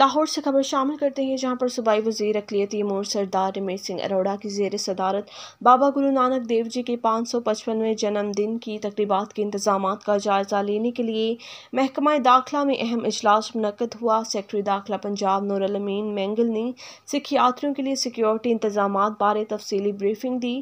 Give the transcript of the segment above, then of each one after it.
लाहौर से खबर शामिल करते हैं जहां पर सूबाई वजीर अकलीती मोर सरदार रमेश सिंह अरोड़ा की जेर सदारत बाबा गुरु नानक देव जी के पाँच सौ पचपनवें जन्मदिन की तकरीबा के इंतजाम का जायजा लेने के लिए महकमा दाखिला में अहम अजलास मनकद हुआ सेक्रटरी दाखिला पंजाब नूरमीन मैंगल ने सिख यात्रियों के लिए सिक्योरिटी इंतजाम बारे तफसली ब्रीफिंग दी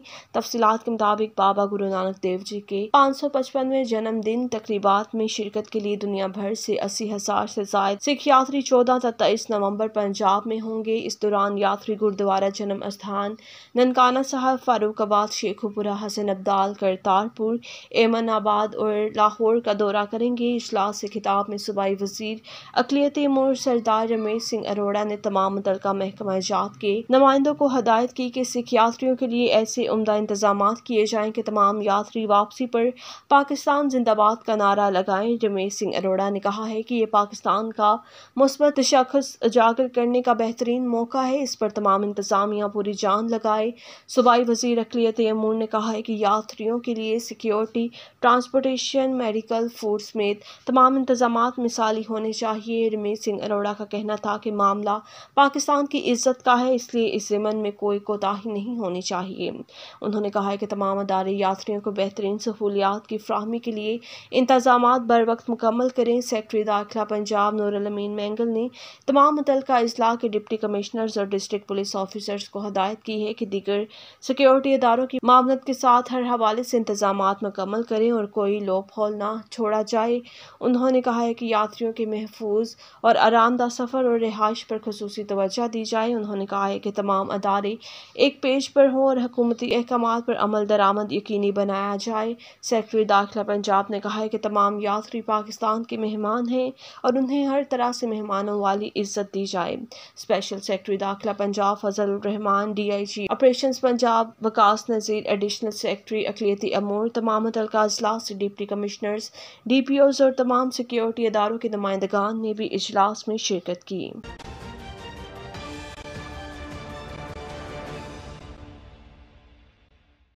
तफसीत के मुताबिक बाबा गुरु नानक देव जी के पाँच सौ पचपनवें जन्मदिन तकरीबा में शिरकत के लिए दुनिया भर से अस्सी हज़ार से जायद सिख यात्री चौदह सत्ताईस नवंबर पंजाब में होंगे इस दौरान यात्री गुरुद्वारा जन्म स्थान ननकाना साहब आबाद शेखुपुरा हसन अब्दाल करतारपुर एमनाबाद और लाहौर का दौरा करेंगे इजलास से खिताब में सूबाई वजीर अकलीत मोर सरदार रमेश सिंह अरोड़ा ने तमाम मुतल महकमा जात के नुमाइंदों को हदायत की कि सिख यात्रियों के लिए ऐसे उमदा इंतजाम किए जाएँ कि तमाम यात्री वापसी पर पाकिस्तान जिंदाबाद का नारा लगाएं रमेश सिंह अरोड़ा ने कहा है कि ये पाकिस्तान का मुस्बत शक शख्स उजागर करने का बेहतरीन मौका है इस पर तमाम इंतज़ामिया पूरी जान लगाए सूबाई वजीर अकलीत अमूर ने कहा है कि यात्रियों के लिए सिक्योरिटी ट्रांसपोर्टेशन मेडिकल फूड समेत तमाम इंतजाम मिसाली होने चाहिए रमेश सिंह अरोड़ा का कहना था कि मामला पाकिस्तान की इज्जत का है इसलिए इस जमन में कोई कोताही नहीं होनी चाहिए उन्होंने कहा है कि तमाम अदारे यात्रियों को बेहतरीन सहूलियात की फ्राहमी के लिए इंतजाम बर वक्त मुकम्मल करें सेक्रटरी दाखिला पंजाब नूरलमीन मैंगल ने तमाम मुतलका अजला के डिप्टी कमिश्नर्स और डिस्ट्रिक्ट पुलिस ऑफिसर्स को हदायत की है कि दीगर सिक्योरिटी इदारों की मामलत के साथ हर हवाले से इंतजाम मुकम्मल करें और कोई लोप हॉल ना छोड़ा जाए उन्होंने कहा है कि यात्रियों के महफूज और आरामदा सफ़र और रिहाइश पर खसूस तोज्जा दी जाए उन्होंने कहा है कि तमाम अदारे एक पेज पर हों और हकूमती अहकाम पर अमल दरामद यकीनी बनाया जाए सेक्रटरी दाखिला पंजाब ने कहा है कि तमाम यात्री पाकिस्तान के मेहमान हैं और उन्हें हर तरह से मेहमानों वाली माली इज्जत दी जाए स्पेशल सेक्रेटरी दाखिला Punjab Fazal Rahman D I G operation Punjab Waqas Nazir additional secretary अकलीती अमूर तमाम हतलका अजलास deputy commissioners D P Os और तमाम सिक्योरिटी अदारों के नुमाइंदगान ने भी इजलास में शिरकत की